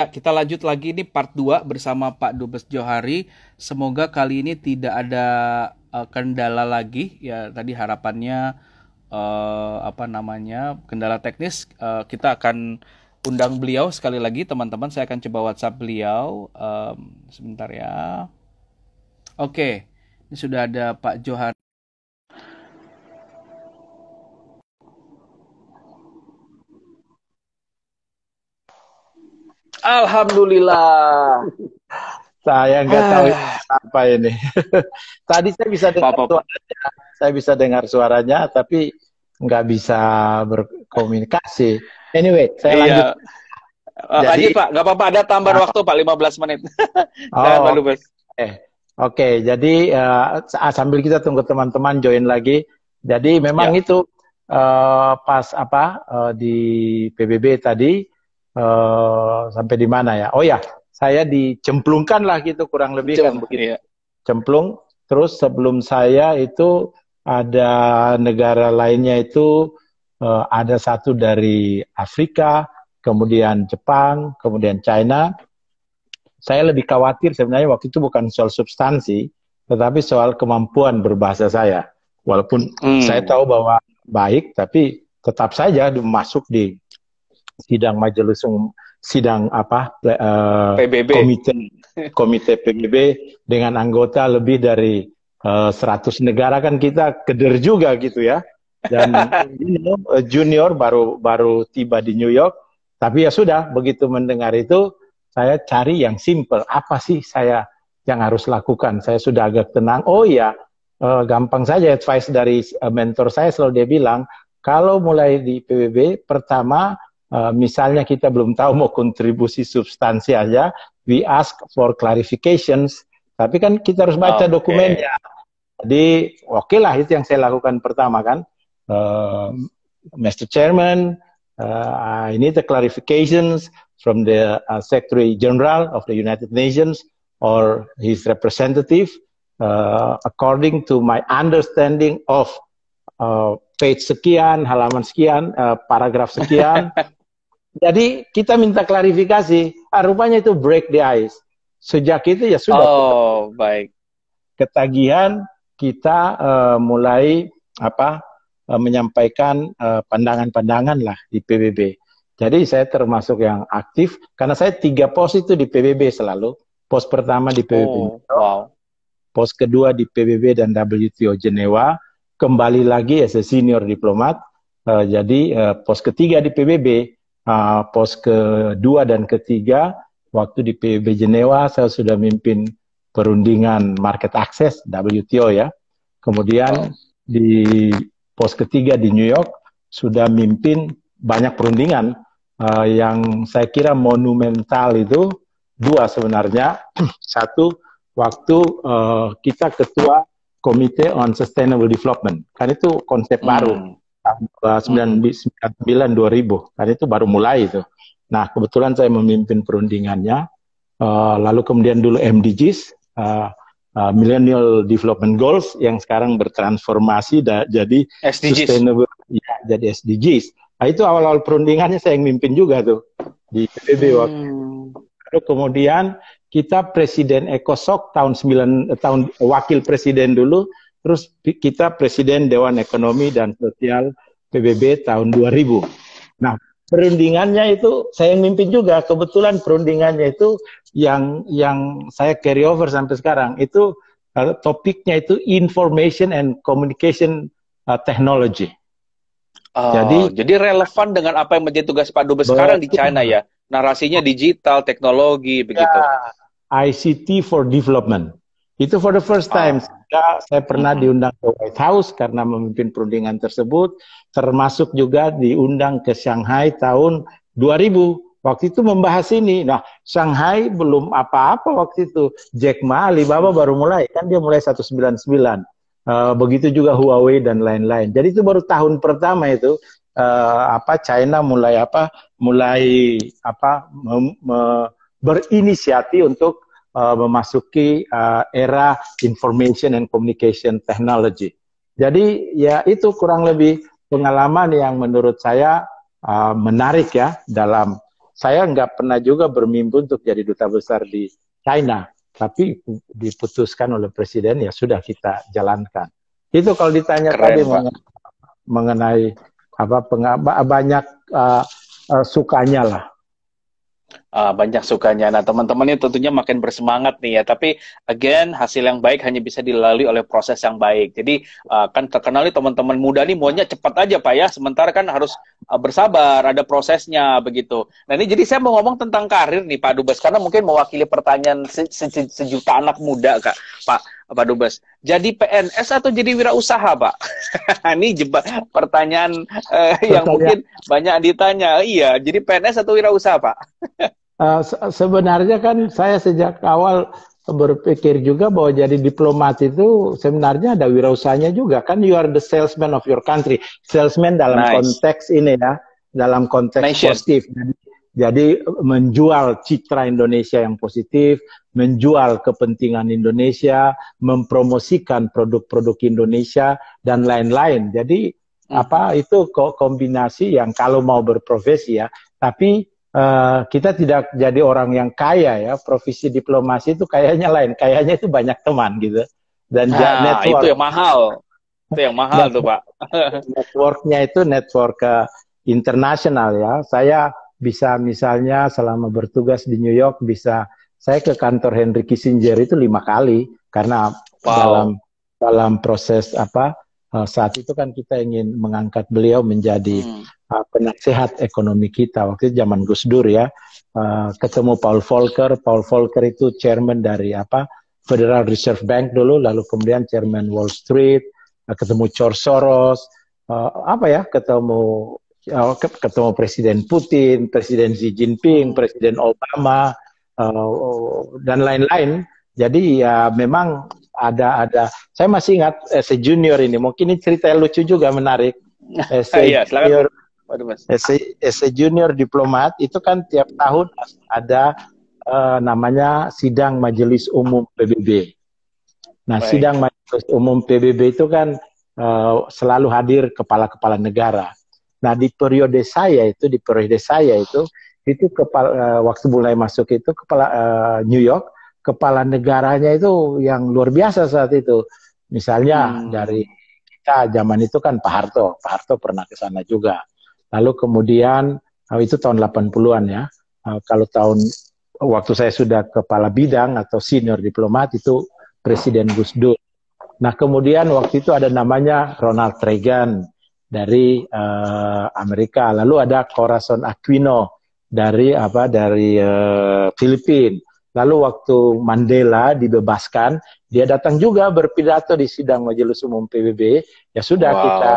Ah, kita lanjut lagi ini part 2 bersama Pak Dubes Johari. Semoga kali ini tidak ada uh, kendala lagi ya tadi harapannya uh, apa namanya kendala teknis uh, kita akan undang beliau sekali lagi teman-teman saya akan coba WhatsApp beliau um, sebentar ya. Oke, okay. ini sudah ada Pak Johari Alhamdulillah. Saya nggak tahu ah. apa ini. Tadi saya bisa dengar Papa. suaranya, saya bisa dengar suaranya, tapi nggak bisa berkomunikasi. Anyway, saya iya. lanjut. Eh, jadi, lanjut Pak, nggak apa-apa ada tambahan uh, waktu Pak, 15 menit. oh, Oke, okay. Oke, okay, jadi uh, sambil kita tunggu teman-teman join lagi. Jadi memang ya. itu uh, pas apa uh, di PBB tadi uh, sampai di mana ya? Oh ya, saya dicemplungkan lah gitu kurang lebih Cem, kan begitu. Iya. Cemplung. Terus sebelum saya itu ada negara lainnya itu uh, ada satu dari Afrika, kemudian Jepang, kemudian China. Saya lebih khawatir sebenarnya waktu itu bukan soal substansi, tetapi soal kemampuan berbahasa saya. Walaupun hmm. saya tahu bahwa baik, tapi tetap saja masuk di sidang majelis umum sidang apa uh, eh, PBB. komite komite PBB dengan anggota lebih dari uh, eh, 100 negara kan kita keder juga gitu ya dan you eh, junior baru baru tiba di New York tapi ya sudah begitu mendengar itu saya cari yang simple apa sih saya yang harus lakukan saya sudah agak tenang oh ya uh, gampang saja advice dari mentor saya selalu dia bilang kalau mulai di PBB pertama Eh, misalnya kita belum tahu mau kontribusi substansi aja, we ask for clarifications, tapi kan kita harus baca okay. dokumennya. Jadi oke okay lah itu yang saya lakukan pertama kan, uh, eh, Mr. Chairman, uh, I need the clarifications from the uh, Secretary General of the United Nations or his representative uh, according to my understanding of uh, page sekian, halaman sekian, uh, paragraf sekian, Jadi kita minta klarifikasi, ah, rupanya itu break the ice. Sejak itu ya sudah. Oh, kita, baik. Ketagihan kita uh, mulai apa uh, menyampaikan pandangan eh, pandangan-pandangan lah di PBB. Jadi saya termasuk yang aktif karena saya tiga pos itu di PBB selalu. Pos pertama di PBB, oh, wow. pos kedua di PBB dan WTO Jenewa, kembali lagi ya senior diplomat. Uh, jadi uh, pos ketiga di PBB uh, pos kedua dan ketiga waktu di PBB Jenewa saya sudah mimpin perundingan market access WTO ya. Kemudian di pos ketiga di New York sudah mimpin banyak perundingan uh, yang saya kira monumental itu dua sebenarnya. Satu waktu uh, kita ketua Komite on Sustainable Development. Kan itu konsep hmm. baru. 99 2000 karena itu baru mulai itu nah kebetulan saya memimpin perundingannya uh, lalu kemudian dulu MDGs uh, eh, uh, eh, Millennial Development Goals yang sekarang bertransformasi da, jadi SDGs. sustainable ya jadi SDGs nah itu awal-awal perundingannya saya yang mimpin juga tuh di PBB hmm. waktu lalu kemudian kita presiden Ekosok tahun 9 tahun wakil presiden dulu Terus kita Presiden Dewan Ekonomi dan Sosial PBB tahun 2000. Nah, perundingannya itu saya yang mimpin juga. Kebetulan perundingannya itu yang yang saya carry over sampai sekarang itu eh, topiknya itu information and communication eh, technology. Uh, jadi jadi relevan dengan apa yang menjadi tugas Pak Dubes sekarang di China ya. Narasinya digital, teknologi begitu. Ya, ICT for development. Itu for the first time. Ah. saya pernah hmm. diundang ke White House karena memimpin perundingan tersebut, termasuk juga diundang ke Shanghai tahun 2000. Waktu itu membahas ini. Nah, Shanghai belum apa-apa waktu itu. Jack Ma, Alibaba baru mulai. Kan dia mulai 199. Uh, eh, begitu juga Huawei dan lain-lain. Jadi itu baru tahun pertama itu uh, apa China mulai apa mulai apa me, me, berinisiatif untuk uh, memasuki uh, era information and communication technology. Jadi ya itu kurang lebih pengalaman yang menurut saya uh, menarik ya dalam saya nggak pernah juga bermimpi untuk jadi duta besar di China, tapi diputuskan oleh presiden ya sudah kita jalankan. Itu kalau ditanya Keren, tadi mengenai, mengenai apa banyak uh, uh, sukanya lah uh, banyak sukanya. Nah, teman-teman ini tentunya makin bersemangat nih ya. Tapi again, hasil yang baik hanya bisa dilalui oleh proses yang baik. Jadi uh, kan terkenal nih teman-teman muda nih maunya cepat aja Pak ya. Sementara kan harus uh, bersabar, ada prosesnya begitu. Nah, ini jadi saya mau ngomong tentang karir nih Pak Dubes karena mungkin mewakili pertanyaan se se se sejuta anak muda Kak. Pak Pak Dubes. Jadi PNS atau jadi wirausaha, Pak? ini jebat pertanyaan eh, yang mungkin banyak ditanya. Iya, jadi PNS atau wirausaha, Pak? Eh, sebenarnya kan saya sejak awal berpikir juga bahwa jadi diplomat itu sebenarnya ada wirausahanya juga kan you are the salesman of your country salesman dalam nice. konteks ini ya dalam konteks nice. positif jadi, jadi menjual citra Indonesia yang positif menjual kepentingan Indonesia mempromosikan produk-produk Indonesia dan lain-lain jadi hmm. apa itu kok kombinasi yang kalau mau berprofesi ya tapi uh, kita tidak jadi orang yang kaya ya. Profesi diplomasi itu kayaknya lain. Kayaknya itu banyak teman gitu. Dan nah, network. itu yang mahal. Itu yang mahal tuh Pak. Networknya itu network uh, internasional ya. Saya bisa misalnya selama bertugas di New York bisa saya ke kantor Henry Kissinger itu lima kali karena wow. dalam dalam proses apa uh, saat itu kan kita ingin mengangkat beliau menjadi hmm. uh, penasehat ekonomi kita waktu itu zaman Gus Dur ya uh, ketemu Paul Volcker Paul Volcker itu chairman dari apa Federal Reserve Bank dulu lalu kemudian chairman Wall Street uh, ketemu George Soros uh, apa ya ketemu uh, ketemu Presiden Putin Presiden Xi Jinping hmm. Presiden Obama uh, dan lain-lain jadi ya memang ada ada saya masih ingat eh, sejunior ini mungkin ini cerita yang lucu juga menarik eh, sejunior iya, eh, sejunior eh, diplomat itu kan tiap tahun ada eh, namanya sidang majelis umum PBB nah Baik. sidang majelis umum PBB itu kan eh, selalu hadir kepala-kepala negara nah di periode saya itu di periode saya itu itu kepala eh, waktu mulai masuk itu kepala eh, New York kepala negaranya itu yang luar biasa saat itu. Misalnya hmm. dari kita zaman itu kan Pak Harto, Pak Harto pernah ke sana juga. Lalu kemudian oh, itu tahun 80-an ya. Eh, kalau tahun waktu saya sudah kepala bidang atau senior diplomat itu Presiden Gus Dur. Nah, kemudian waktu itu ada namanya Ronald Reagan dari uh, Amerika, lalu ada Corazon Aquino dari apa dari uh, Filipina Lalu waktu Mandela dibebaskan, dia datang juga berpidato di sidang Majelis Umum PBB. Ya sudah wow. kita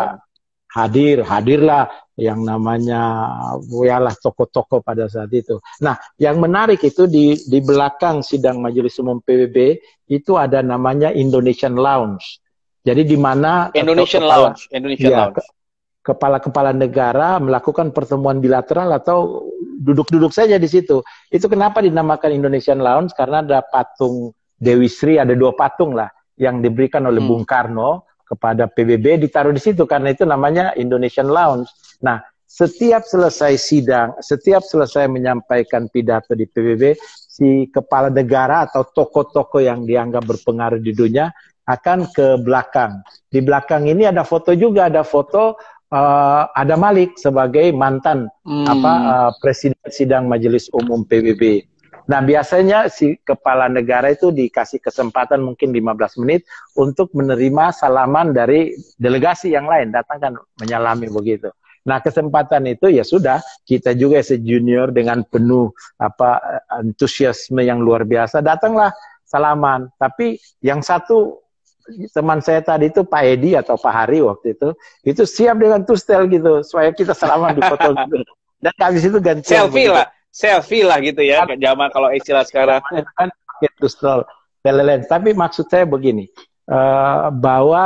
hadir, hadirlah yang namanya wialah toko-toko pada saat itu. Nah, yang menarik itu di di belakang sidang Majelis Umum PBB itu ada namanya Indonesian Lounge. Jadi di mana Indonesian Lounge, Indonesian ya, Lounge. Kepala-kepala negara melakukan pertemuan bilateral atau duduk-duduk saja di situ. Itu kenapa dinamakan Indonesian Lounge karena ada patung Dewi Sri, ada dua patung lah yang diberikan oleh hmm. Bung Karno kepada PBB ditaruh di situ karena itu namanya Indonesian Lounge. Nah, setiap selesai sidang, setiap selesai menyampaikan pidato di PBB, si kepala negara atau tokoh-tokoh yang dianggap berpengaruh di dunia akan ke belakang. Di belakang ini ada foto juga, ada foto uh, eh, ada Malik sebagai mantan hmm. apa uh, presiden sidang Majelis Umum PBB. Nah, biasanya si kepala negara itu dikasih kesempatan mungkin 15 menit untuk menerima salaman dari delegasi yang lain datang kan menyalami begitu. Nah, kesempatan itu ya sudah kita juga sejunior dengan penuh apa eh, antusiasme yang luar biasa datanglah salaman. Tapi yang satu teman saya tadi itu Pak Edi atau Pak Hari waktu itu itu siap dengan tustel gitu supaya kita selamat di foto gitu. dan habis itu ganti selfie gitu. lah selfie lah gitu ya ke zaman kalau istilah sekarang kan tustel telelens tapi maksud saya begini eh, bahwa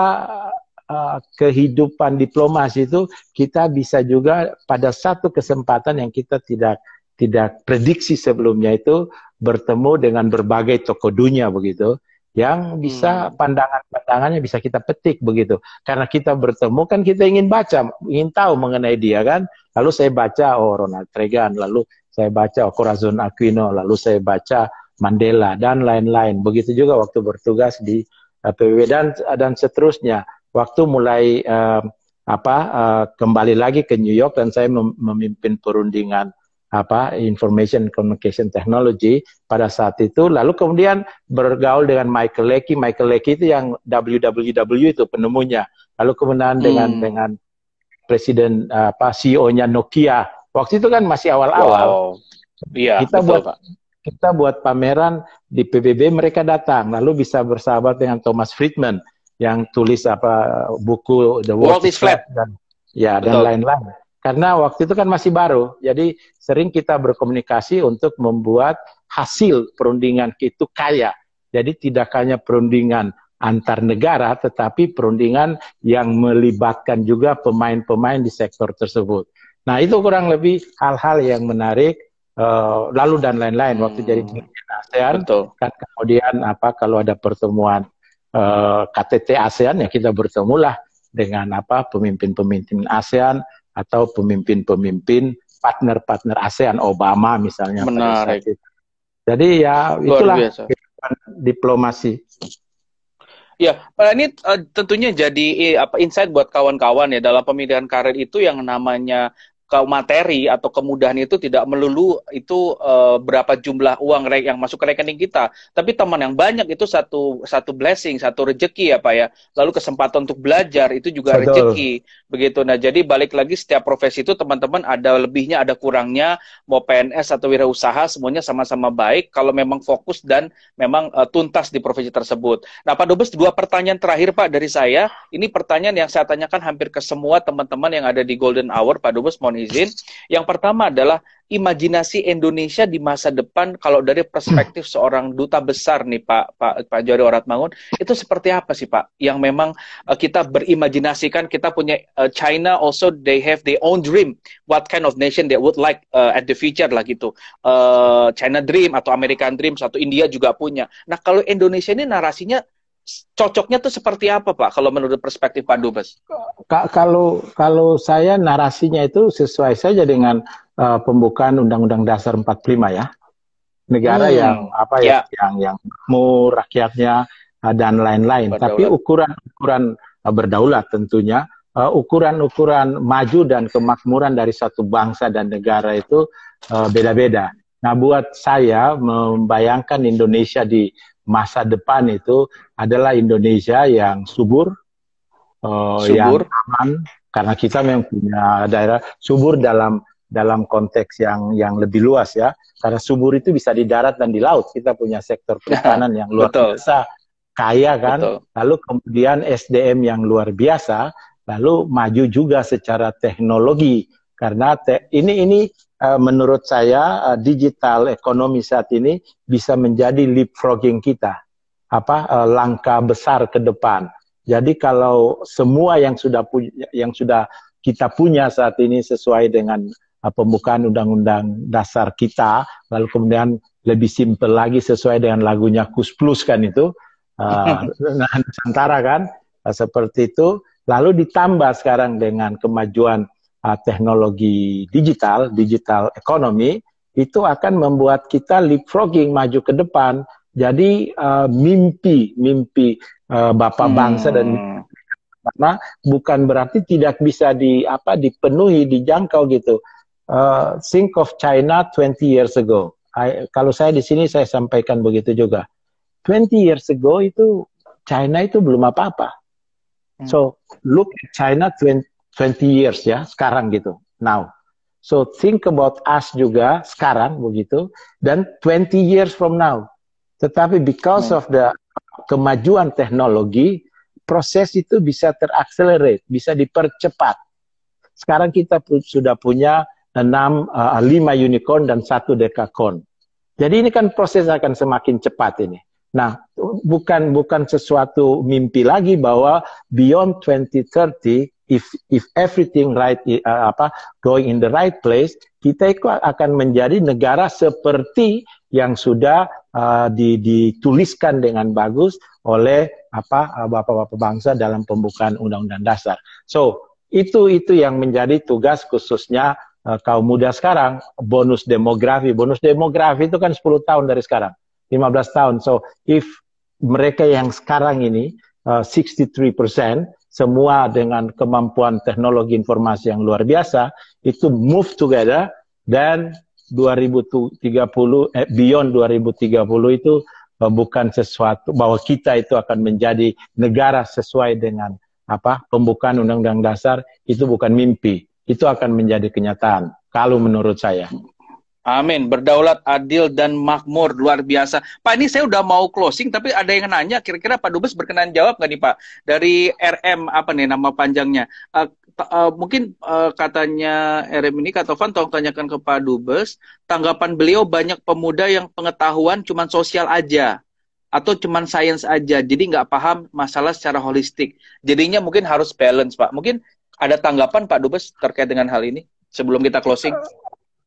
eh, kehidupan diplomasi itu kita bisa juga pada satu kesempatan yang kita tidak tidak prediksi sebelumnya itu bertemu dengan berbagai tokoh dunia begitu yang bisa hmm. pandangan-pandangannya bisa kita petik begitu. Karena kita bertemu kan kita ingin baca, ingin tahu mengenai dia kan. Lalu saya baca oh Ronald Reagan, lalu saya baca oh, Corazon Aquino, lalu saya baca Mandela dan lain-lain. Begitu juga waktu bertugas di eh, PBB dan dan seterusnya. Waktu mulai uh, apa uh, kembali lagi ke New York dan saya memimpin perundingan apa information communication technology pada saat itu lalu kemudian bergaul dengan Michael Lecky Michael Lecky itu yang WWW e itu penemunya lalu kemudian dengan hmm. dengan presiden apa CEO-nya Nokia waktu itu kan masih awal-awal wow. yeah, kita buat Pak. kita buat pameran di PBB mereka datang lalu bisa bersahabat dengan Thomas Friedman yang tulis apa buku The World, World is Flat, flat dan ya betul. dan lain-lain karena waktu itu kan masih baru, jadi sering kita berkomunikasi untuk membuat hasil perundingan itu kaya. Jadi tidak hanya perundingan antar negara, tetapi perundingan yang melibatkan juga pemain-pemain di sektor tersebut. Nah itu kurang lebih hal-hal yang menarik uh, lalu dan lain-lain waktu jadi hmm. pimpinan ASEAN. Kan kemudian apa kalau ada pertemuan uh, eh, KTT ASEAN ya kita bertemulah dengan apa pemimpin-pemimpin ASEAN atau pemimpin-pemimpin partner-partner ASEAN Obama misalnya. Menarik. Jadi ya itulah diplomasi. Ya, ini uh, tentunya jadi eh, apa insight buat kawan-kawan ya dalam pemilihan karir itu yang namanya ke materi atau kemudahan itu tidak melulu itu uh, berapa jumlah uang yang masuk ke rekening kita. Tapi teman yang banyak itu satu satu blessing, satu rejeki ya Pak ya. Lalu kesempatan untuk belajar itu juga rejeki begitu. Nah, jadi balik lagi setiap profesi itu teman-teman ada lebihnya, ada kurangnya, mau PNS atau wirausaha semuanya sama-sama baik kalau memang fokus dan memang uh, tuntas di profesi tersebut. Nah, Pak Dubes dua pertanyaan terakhir Pak dari saya. Ini pertanyaan yang saya tanyakan hampir ke semua teman-teman yang ada di Golden Hour Pak Dubes mohon izin. Yang pertama adalah imajinasi Indonesia di masa depan kalau dari perspektif hmm. seorang duta besar nih Pak Pak Pak Jori Oratmangun itu seperti apa sih Pak yang memang uh, kita berimajinasikan kita punya uh, China also they have their own dream what kind of nation they would like uh, at the future lah gitu uh, China dream atau American dream satu India juga punya nah kalau Indonesia ini narasinya cocoknya tuh seperti apa Pak kalau menurut perspektif Pak Dubes? Kak kalau kalau saya narasinya itu sesuai saja dengan uh, pembukaan Undang-Undang Dasar 45 ya. Negara hmm. yang apa ya, ya yang yang mau rakyatnya uh, dan lain-lain. Tapi ukuran-ukuran uh, eh, berdaulat tentunya ukuran-ukuran uh, maju dan kemakmuran dari satu bangsa dan negara itu beda-beda. Uh, nah, buat saya membayangkan Indonesia di masa depan itu adalah Indonesia yang subur, uh, subur. yang aman karena kita memang punya daerah subur dalam dalam konteks yang yang lebih luas ya karena subur itu bisa di darat dan di laut kita punya sektor perikanan yang luar Betul. biasa kaya kan Betul. lalu kemudian SDM yang luar biasa lalu maju juga secara teknologi karena te ini ini Eh, menurut saya eh, digital ekonomi saat ini bisa menjadi leapfrogging kita apa eh, langkah besar ke depan. Jadi kalau semua yang sudah punya, yang sudah kita punya saat ini sesuai dengan pembukaan undang-undang dasar kita, lalu kemudian lebih simpel lagi sesuai dengan lagunya Kus Plus kan itu, uh, Nusantara kan, seperti itu. Lalu ditambah sekarang dengan kemajuan uh, teknologi digital, digital ekonomi, itu akan membuat kita leapfrogging maju ke depan. Jadi uh, mimpi, mimpi uh, bapak hmm. bangsa dan karena bukan berarti tidak bisa di apa dipenuhi, dijangkau gitu. Uh, think of China 20 years ago. I, kalau saya di sini saya sampaikan begitu juga. 20 years ago itu China itu belum apa-apa. Hmm. So look at China 20, 20 years ya sekarang gitu now so think about us juga sekarang begitu dan 20 years from now tetapi because of the kemajuan teknologi proses itu bisa terakselerate bisa dipercepat sekarang kita sudah punya 6 uh, 5 unicorn dan 1 dekakon jadi ini kan proses akan semakin cepat ini Nah, bukan bukan sesuatu mimpi lagi bahwa beyond 2030 if if everything right uh, apa going in the right place, kita itu akan menjadi negara seperti yang sudah uh, di, dituliskan dengan bagus oleh apa bapak-bapak bangsa dalam pembukaan undang-undang dasar. So itu itu yang menjadi tugas khususnya uh, kaum muda sekarang bonus demografi. Bonus demografi itu kan 10 tahun dari sekarang, 15 tahun. So if mereka yang sekarang ini uh, 63 semua dengan kemampuan teknologi informasi yang luar biasa itu move together dan 2030 eh, beyond 2030 itu eh, bukan sesuatu bahwa kita itu akan menjadi negara sesuai dengan apa pembukaan undang-undang dasar itu bukan mimpi itu akan menjadi kenyataan kalau menurut saya Amin. Berdaulat, adil, dan makmur. Luar biasa. Pak, ini saya udah mau closing, tapi ada yang nanya, kira-kira Pak Dubes berkenan jawab nggak nih Pak? Dari RM, apa nih nama panjangnya? Uh, uh, mungkin uh, katanya RM ini, kata Van, tolong tanyakan ke Pak Dubes, tanggapan beliau banyak pemuda yang pengetahuan cuman sosial aja. Atau cuman sains aja, jadi nggak paham masalah secara holistik. Jadinya mungkin harus balance, Pak. Mungkin ada tanggapan Pak Dubes terkait dengan hal ini sebelum kita closing?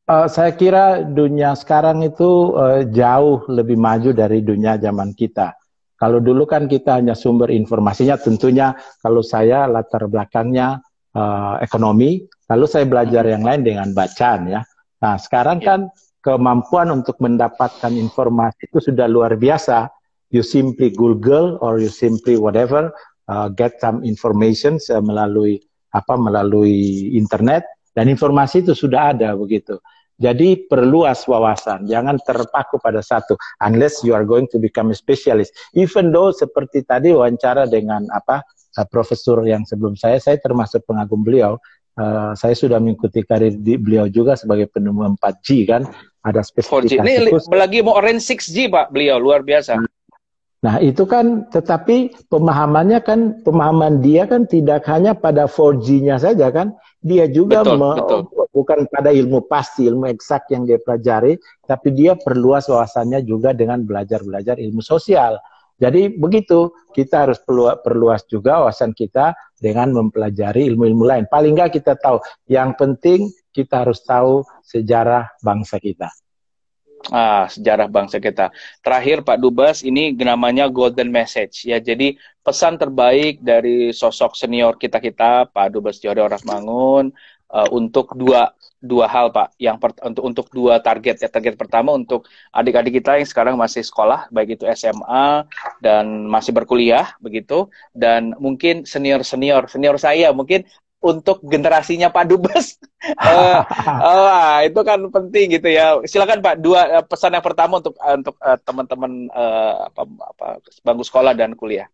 Uh, saya kira dunia sekarang itu uh, jauh lebih maju dari dunia zaman kita. Kalau dulu kan kita hanya sumber informasinya, tentunya kalau saya latar belakangnya uh, ekonomi, lalu saya belajar yang lain dengan bacaan ya. Nah sekarang ya. kan kemampuan untuk mendapatkan informasi itu sudah luar biasa. You simply Google or you simply whatever uh, get some information uh, melalui apa melalui internet dan informasi itu sudah ada begitu. Jadi perluas wawasan, jangan terpaku pada satu. Unless you are going to become a specialist. Even though seperti tadi wawancara dengan apa eh, profesor yang sebelum saya, saya termasuk pengagum beliau. Uh, saya sudah mengikuti karir di beliau juga sebagai penemu 4G kan, ada spesifikasi. Ini lagi mau Orange 6G Pak beliau, luar biasa. Hmm. Nah, itu kan tetapi pemahamannya kan pemahaman dia kan tidak hanya pada 4G-nya saja kan, dia juga betul, me- betul. bukan pada ilmu pasti, ilmu eksak yang dia pelajari, tapi dia perluas wawasannya juga dengan belajar-belajar ilmu sosial. Jadi begitu, kita harus perlu- perluas juga wawasan kita dengan mempelajari ilmu-ilmu lain. Paling nggak kita tahu, yang penting kita harus tahu sejarah bangsa kita ah, sejarah bangsa kita. Terakhir Pak Dubas, ini namanya Golden Message ya. Jadi pesan terbaik dari sosok senior kita kita Pak Dubas Jodoh orang uh, eh, untuk dua dua hal Pak. Yang per, untuk untuk dua target ya. Target pertama untuk adik-adik kita yang sekarang masih sekolah, baik itu SMA dan masih berkuliah begitu dan mungkin senior-senior, senior saya mungkin untuk generasinya Pak Dubes. uh, uh, itu kan penting gitu ya. Silakan Pak dua uh, pesan yang pertama untuk uh, untuk uh, teman-teman uh, apa, apa bangku sekolah dan kuliah.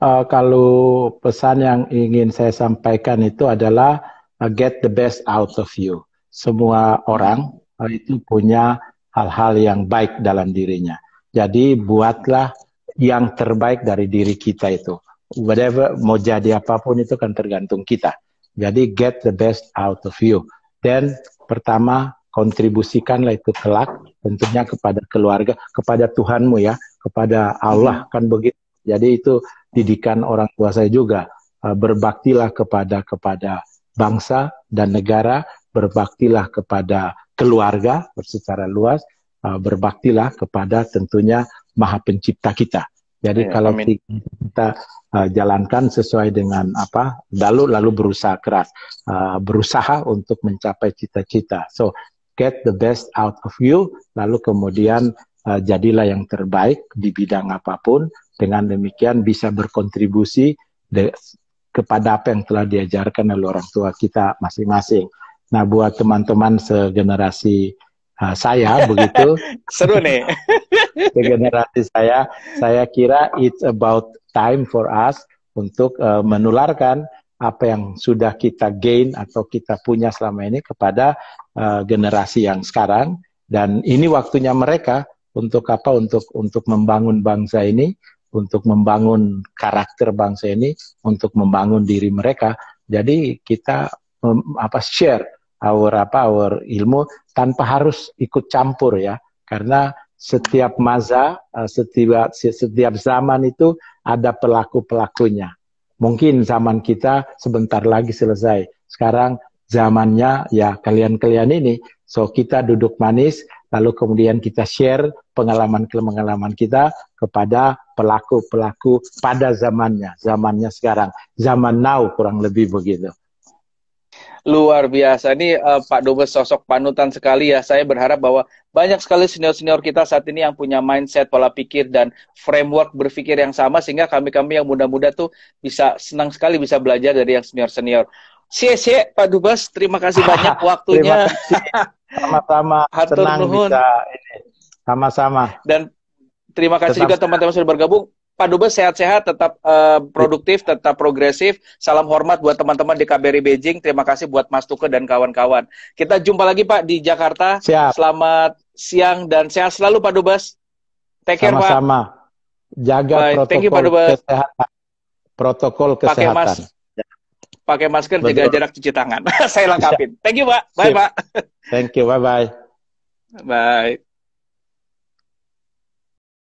Uh, kalau pesan yang ingin saya sampaikan itu adalah uh, get the best out of you. Semua orang uh, itu punya hal-hal yang baik dalam dirinya. Jadi buatlah yang terbaik dari diri kita itu whatever mau jadi apapun itu kan tergantung kita. Jadi get the best out of you. Dan pertama kontribusikanlah itu kelak tentunya kepada keluarga, kepada Tuhanmu ya, kepada Allah iya. kan begitu. Jadi itu didikan orang tua saya juga eh, berbaktilah kepada kepada bangsa dan negara, berbaktilah kepada keluarga secara luas, eh, berbaktilah kepada tentunya Maha Pencipta kita. Jadi ya, kalau amin. kita uh, jalankan sesuai dengan apa lalu lalu berusaha keras, uh, berusaha untuk mencapai cita-cita. So get the best out of you, lalu kemudian uh, jadilah yang terbaik di bidang apapun. Dengan demikian bisa berkontribusi de kepada apa yang telah diajarkan oleh orang tua kita masing-masing. Nah buat teman-teman segenerasi Nah, saya begitu. Seru nih. generasi saya, saya kira it's about time for us untuk uh, menularkan apa yang sudah kita gain atau kita punya selama ini kepada uh, generasi yang sekarang dan ini waktunya mereka untuk apa untuk untuk membangun bangsa ini untuk membangun karakter bangsa ini untuk membangun diri mereka jadi kita um, apa share our apa our ilmu tanpa harus ikut campur ya karena setiap maza eh, setiap setiap zaman itu ada pelaku pelakunya mungkin zaman kita sebentar lagi selesai sekarang zamannya ya kalian-kalian ini so kita duduk manis lalu kemudian kita share pengalaman-pengalaman kita kepada pelaku-pelaku pada zamannya, zamannya sekarang, zaman now kurang lebih begitu. Luar biasa. Ini uh, Pak Dubes sosok panutan sekali ya. Saya berharap bahwa banyak sekali senior-senior kita saat ini yang punya mindset, pola pikir, dan framework berpikir yang sama. Sehingga kami-kami yang muda-muda tuh bisa senang sekali bisa belajar dari yang senior-senior. Sia sia Pak Dubes, terima kasih banyak waktunya. Sama-sama. Senang nuhun. bisa. Sama-sama. Dan terima kasih Tetap juga teman-teman sudah bergabung. Pak Dubes sehat-sehat, tetap uh, produktif, tetap progresif. Salam hormat buat teman-teman di KBRI Beijing. Terima kasih buat Mas Tuke dan kawan-kawan. Kita jumpa lagi Pak di Jakarta. Siap. Selamat siang dan sehat selalu Pak Dubes. Take care Sama-sama. Pak. Sama-sama. Jaga Bye. protokol Thank you, Pak Dubes. kesehatan. Protokol kesehatan. Pakai mas pakai masker, Betul. jaga jarak, cuci tangan. Saya lengkapin. Thank you, Pak. Bye, Pak. Thank you. Bye-bye. Bye.